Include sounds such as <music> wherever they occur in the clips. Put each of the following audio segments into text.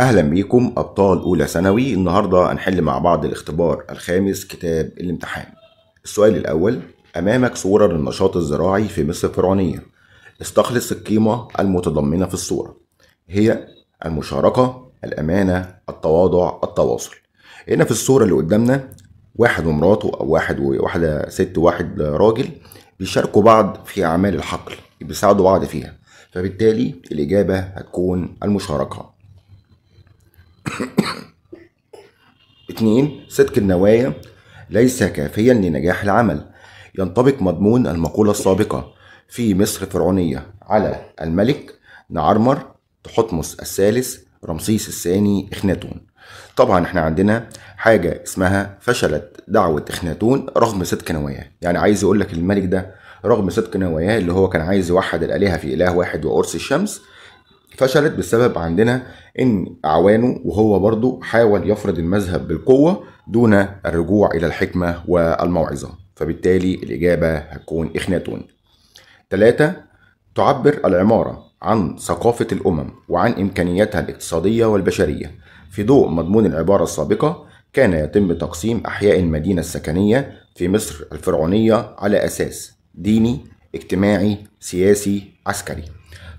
اهلا بيكم ابطال اولى ثانوي النهارده هنحل مع بعض الاختبار الخامس كتاب الامتحان السؤال الاول امامك صوره للنشاط الزراعي في مصر الفرعونيه استخلص القيمه المتضمنه في الصوره هي المشاركه الامانه التواضع التواصل هنا في الصوره اللي قدامنا واحد ومراته او واحد وواحده ست وواحد راجل بيشاركوا بعض في اعمال الحقل بيساعدوا بعض فيها فبالتالي الاجابه هتكون المشاركه <coughs> اثنين صدق النوايا ليس كافيا لنجاح العمل ينطبق مضمون المقولة السابقة في مصر فرعونية على الملك نعرمر تحتمس الثالث رمسيس الثاني إخناتون طبعا احنا عندنا حاجة اسمها فشلت دعوة إخناتون رغم صدق نواياه يعني عايز يقول لك الملك ده رغم صدق نواياه اللي هو كان عايز يوحد الآلهة في إله واحد وقرص الشمس فشلت بسبب عندنا ان اعوانه وهو برضه حاول يفرض المذهب بالقوه دون الرجوع الى الحكمه والموعظه فبالتالي الاجابه هتكون اخناتون ثلاثة تعبر العماره عن ثقافه الامم وعن امكانياتها الاقتصاديه والبشريه في ضوء مضمون العباره السابقه كان يتم تقسيم احياء المدينه السكنيه في مصر الفرعونيه على اساس ديني اجتماعي سياسي عسكري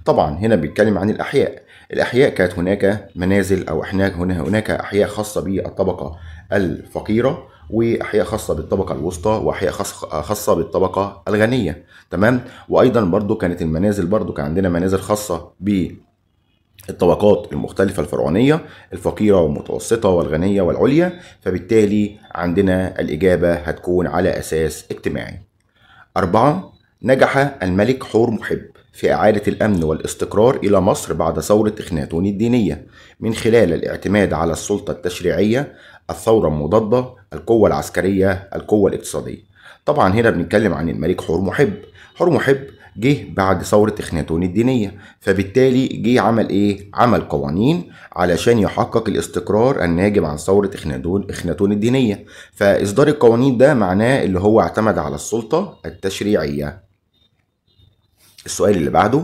طبعا هنا بيتكلم عن الأحياء الأحياء كانت هناك منازل أو هناك هناك أحياء خاصة بالطبقة الفقيرة واحياء خاصه بالطبقه الوسطى واحياء خاصه بالطبقه الغنيه تمام وايضا برضو كانت المنازل برضو كان عندنا منازل خاصه ب الطبقات المختلفة الفرعونية الفقيرة والمتوسطة والغنية والعليا فبالتالي عندنا الإجابة هتكون على أساس اجتماعي أربعة نجح الملك حور محب في إعادة الأمن والاستقرار إلى مصر بعد ثورة إخناتون الدينية من خلال الاعتماد على السلطة التشريعية الثورة المضادة القوة العسكرية القوة الاقتصادية طبعا هنا بنتكلم عن الملك حور محب حور محب جه بعد ثورة إخناتون الدينية فبالتالي جه عمل إيه؟ عمل قوانين علشان يحقق الاستقرار الناجم عن ثورة إخناتون إخناتون الدينية فإصدار القوانين ده معناه اللي هو اعتمد على السلطة التشريعية السؤال اللي بعده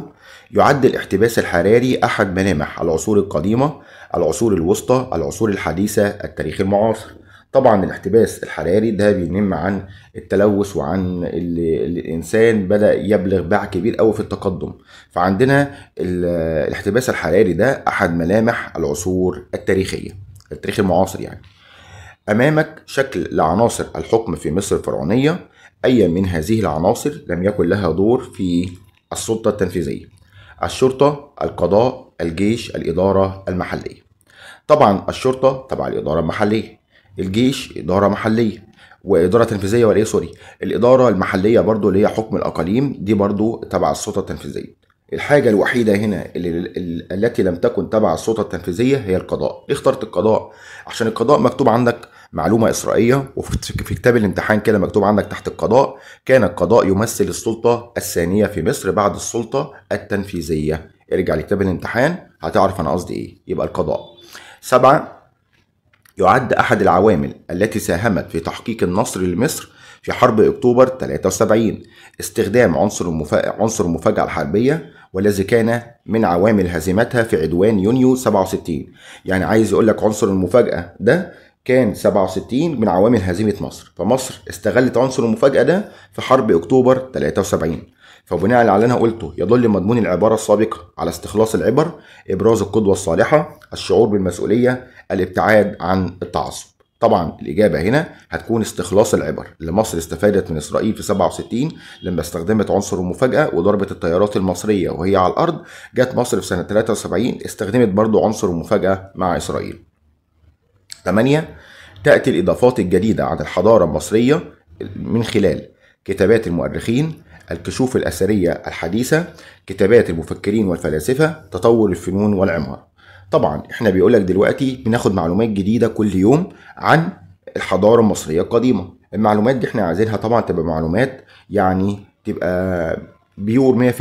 يعد الاحتباس الحراري أحد ملامح العصور القديمة العصور الوسطى العصور الحديثة التاريخ المعاصر طبعا الاحتباس الحراري ده بينم عن التلوث وعن اللي الانسان بدا يبلغ باع كبير قوي في التقدم فعندنا الاحتباس الحراري ده احد ملامح العصور التاريخيه التاريخ المعاصر يعني امامك شكل لعناصر الحكم في مصر الفرعونيه اي من هذه العناصر لم يكن لها دور في السلطة التنفيذية الشرطة القضاء الجيش الإدارة المحلية طبعا الشرطة تبع الإدارة المحلية الجيش إدارة محلية وإدارة تنفيذية ولا إيه؟ سوري الإدارة المحلية برضو اللي هي حكم الأقاليم دي برضو تبع السلطة التنفيذية الحاجة الوحيدة هنا اللي التي لم تكن تبع السلطة التنفيذية هي القضاء، ليه اخترت القضاء؟ عشان القضاء مكتوب عندك معلومة إسرائيلية وفي كتاب الامتحان كده مكتوب عندك تحت القضاء كان القضاء يمثل السلطة الثانية في مصر بعد السلطة التنفيذية ارجع لكتاب الامتحان هتعرف أنا قصدي إيه يبقى القضاء سبعة يعد أحد العوامل التي ساهمت في تحقيق النصر لمصر في حرب أكتوبر 73 استخدام عنصر المفاجأة عنصر المفاجأة الحربية والذي كان من عوامل هزيمتها في عدوان يونيو 67 يعني عايز يقول لك عنصر المفاجأة ده كان 67 من عوامل هزيمة مصر فمصر استغلت عنصر المفاجأة ده في حرب أكتوبر 73 فبناء على اللي أنا قلته يدل مضمون العبارة السابقة على استخلاص العبر إبراز القدوة الصالحة الشعور بالمسؤولية الابتعاد عن التعصب طبعا الإجابة هنا هتكون استخلاص العبر اللي مصر استفادت من إسرائيل في 67 لما استخدمت عنصر المفاجأة وضربت الطيارات المصرية وهي على الأرض جت مصر في سنة 73 استخدمت برضو عنصر المفاجأة مع إسرائيل 8 تأتي الإضافات الجديدة عن الحضارة المصرية من خلال كتابات المؤرخين الكشوف الأثرية الحديثة كتابات المفكرين والفلاسفة تطور الفنون والعمارة طبعا احنا بيقولك دلوقتي بناخد معلومات جديدة كل يوم عن الحضارة المصرية القديمة المعلومات دي احنا عايزينها طبعا تبقى معلومات يعني تبقى بيور 100%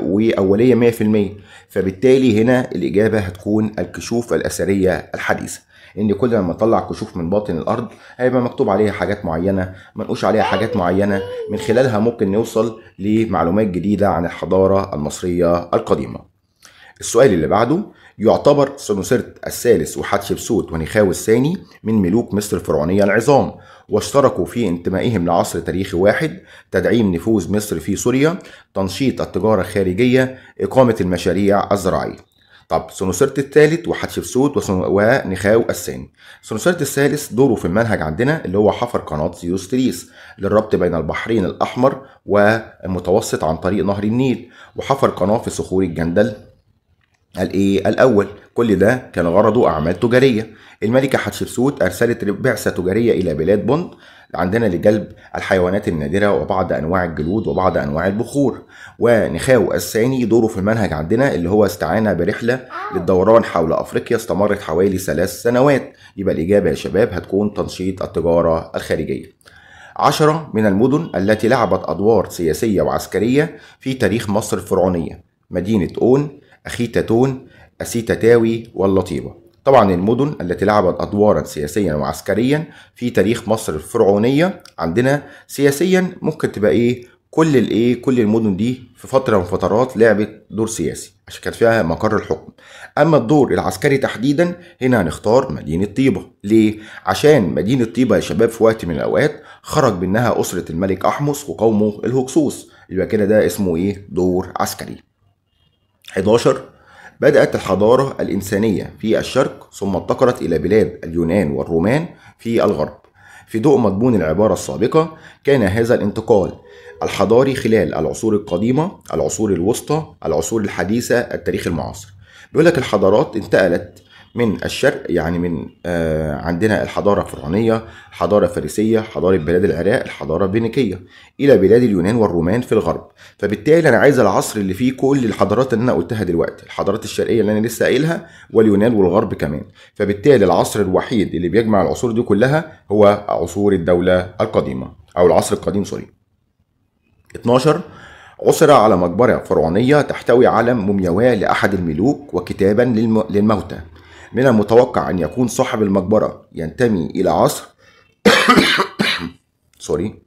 وأولية 100% فبالتالي هنا الإجابة هتكون الكشوف الأثرية الحديثة ان كل ما اطلع كشوف من باطن الارض هيبقى مكتوب عليها حاجات معينه منقوش عليها حاجات معينه من خلالها ممكن نوصل لمعلومات جديده عن الحضاره المصريه القديمه السؤال اللي بعده يعتبر سنوسرت الثالث وحتشبسوت ونخاو الثاني من ملوك مصر الفرعونية العظام واشتركوا في انتمائهم لعصر تاريخي واحد تدعيم نفوذ مصر في سوريا تنشيط التجارة الخارجية إقامة المشاريع الزراعية طب سونوسرت الثالث وحتشبسوت ونخاو الثاني سونوسرت الثالث دوره في المنهج عندنا اللي هو حفر قناة سيوستريس للربط بين البحرين الأحمر والمتوسط عن طريق نهر النيل وحفر قناة في صخور الجندل الايه الاول كل ده كان غرضه اعمال تجاريه الملكه حتشبسوت ارسلت بعثه تجاريه الى بلاد بوند عندنا لجلب الحيوانات النادره وبعض انواع الجلود وبعض انواع البخور ونخاو الثاني دوره في المنهج عندنا اللي هو استعان برحله آه. للدوران حول افريقيا استمرت حوالي ثلاث سنوات يبقى الاجابه يا شباب هتكون تنشيط التجاره الخارجيه عشرة من المدن التي لعبت أدوار سياسية وعسكرية في تاريخ مصر الفرعونية مدينة أون أخيتاتون أسيتاتاوي واللطيبة طبعا المدن التي لعبت أدوارا سياسيا وعسكريا في تاريخ مصر الفرعونية عندنا سياسيا ممكن تبقى إيه كل الايه كل المدن دي في فتره من فترات لعبت دور سياسي عشان كانت فيها مقر الحكم اما الدور العسكري تحديدا هنا هنختار مدينه طيبه ليه عشان مدينه طيبه يا شباب في وقت من الاوقات خرج منها اسره الملك احمس وقومه الهكسوس يبقى كده ده اسمه ايه دور عسكري 11 بدأت الحضارة الإنسانية في الشرق ثم انتقلت إلى بلاد اليونان والرومان في الغرب في ضوء مضمون العبارة السابقة كان هذا الانتقال الحضاري خلال العصور القديمة العصور الوسطى العصور الحديثة التاريخ المعاصر بيقول لك الحضارات انتقلت من الشرق يعني من آه، عندنا الحضارة الفرعونية حضارة فارسية حضارة بلاد العراق الحضارة البينيكية إلى بلاد اليونان والرومان في الغرب فبالتالي أنا عايز العصر اللي فيه كل الحضارات اللي أنا قلتها دلوقتي الحضارات الشرقية اللي أنا لسه قايلها واليونان والغرب كمان فبالتالي العصر الوحيد اللي بيجمع العصور دي كلها هو عصور الدولة القديمة أو العصر القديم سوري 12 عثر على مقبرة فرعونية تحتوي على مومياواه لأحد الملوك وكتابا للموتى من المتوقع أن يكون صاحب المقبرة ينتمي إلى عصر سوري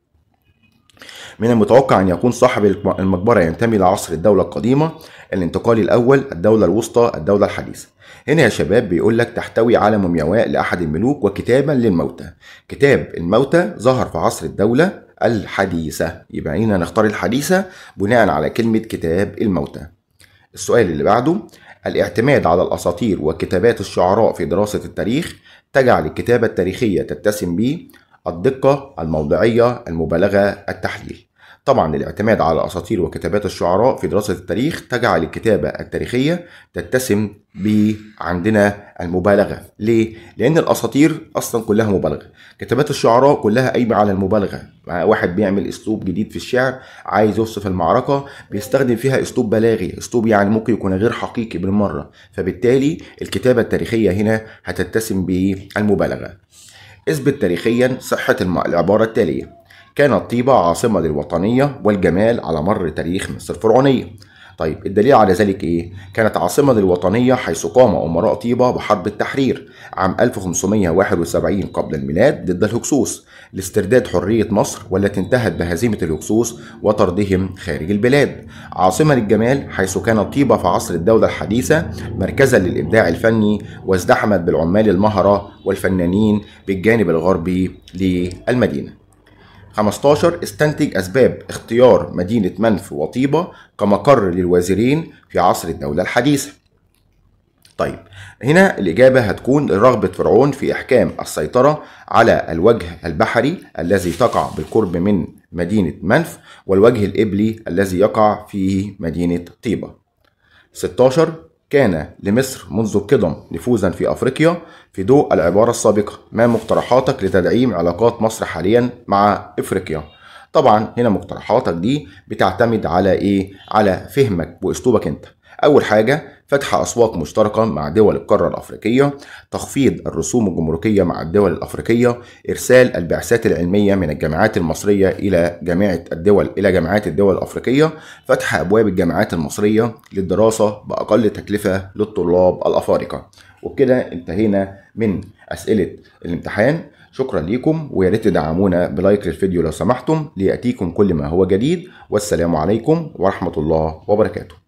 <coughs> من المتوقع أن يكون صاحب المقبرة ينتمي لعصر الدولة القديمة الانتقالي الأول الدولة الوسطى الدولة الحديثة هنا يا شباب بيقول لك تحتوي على مومياواء لأحد الملوك وكتابا للموتى كتاب الموتى ظهر في عصر الدولة الحديثة يبقى هنا نختار الحديثة بناء على كلمة كتاب الموتى السؤال اللي بعده الاعتماد على الأساطير وكتابات الشعراء في دراسة التاريخ تجعل الكتابة التاريخية تتسم به الدقة، الموضعية، المبالغة، التحليل طبعا الاعتماد على أساطير وكتابات الشعراء في دراسة التاريخ تجعل الكتابة التاريخية تتسم ب عندنا المبالغة ليه؟ لأن الأساطير أصلا كلها مبالغة كتابات الشعراء كلها قايمة على المبالغة واحد بيعمل أسلوب جديد في الشعر عايز يوصف المعركة بيستخدم فيها أسلوب بلاغي أسلوب يعني ممكن يكون غير حقيقي بالمرة فبالتالي الكتابة التاريخية هنا هتتسم بالمبالغة اثبت تاريخيا صحة العبارة التالية كانت طيبة عاصمة للوطنية والجمال على مر تاريخ مصر الفرعونية طيب الدليل على ذلك ايه؟ كانت عاصمة للوطنية حيث قام أمراء طيبة بحرب التحرير عام 1571 قبل الميلاد ضد الهكسوس لاسترداد حرية مصر والتي انتهت بهزيمة الهكسوس وطردهم خارج البلاد. عاصمة للجمال حيث كانت طيبة في عصر الدولة الحديثة مركزا للإبداع الفني وازدحمت بالعمال المهرة والفنانين بالجانب الغربي للمدينة. 15 استنتج أسباب اختيار مدينة منف وطيبة كمقر للوزيرين في عصر الدولة الحديثة طيب هنا الإجابة هتكون رغبة فرعون في إحكام السيطرة على الوجه البحري الذي تقع بالقرب من مدينة منف والوجه الإبلي الذي يقع فيه مدينة طيبة 16 كان لمصر منذ القدم نفوذا في أفريقيا في ضوء العبارة السابقة ما مقترحاتك لتدعيم علاقات مصر حاليا مع أفريقيا طبعا هنا مقترحاتك دي بتعتمد على إيه؟ على فهمك وأسلوبك أنت أول حاجة فتح أسواق مشتركة مع دول القارة الأفريقية تخفيض الرسوم الجمركية مع الدول الأفريقية إرسال البعثات العلمية من الجامعات المصرية إلى جامعة الدول إلى جامعات الدول الأفريقية فتح أبواب الجامعات المصرية للدراسة بأقل تكلفة للطلاب الأفارقة وبكده انتهينا من أسئلة الامتحان شكرا ليكم ويا ريت تدعمونا بلايك للفيديو لو سمحتم ليأتيكم كل ما هو جديد والسلام عليكم ورحمة الله وبركاته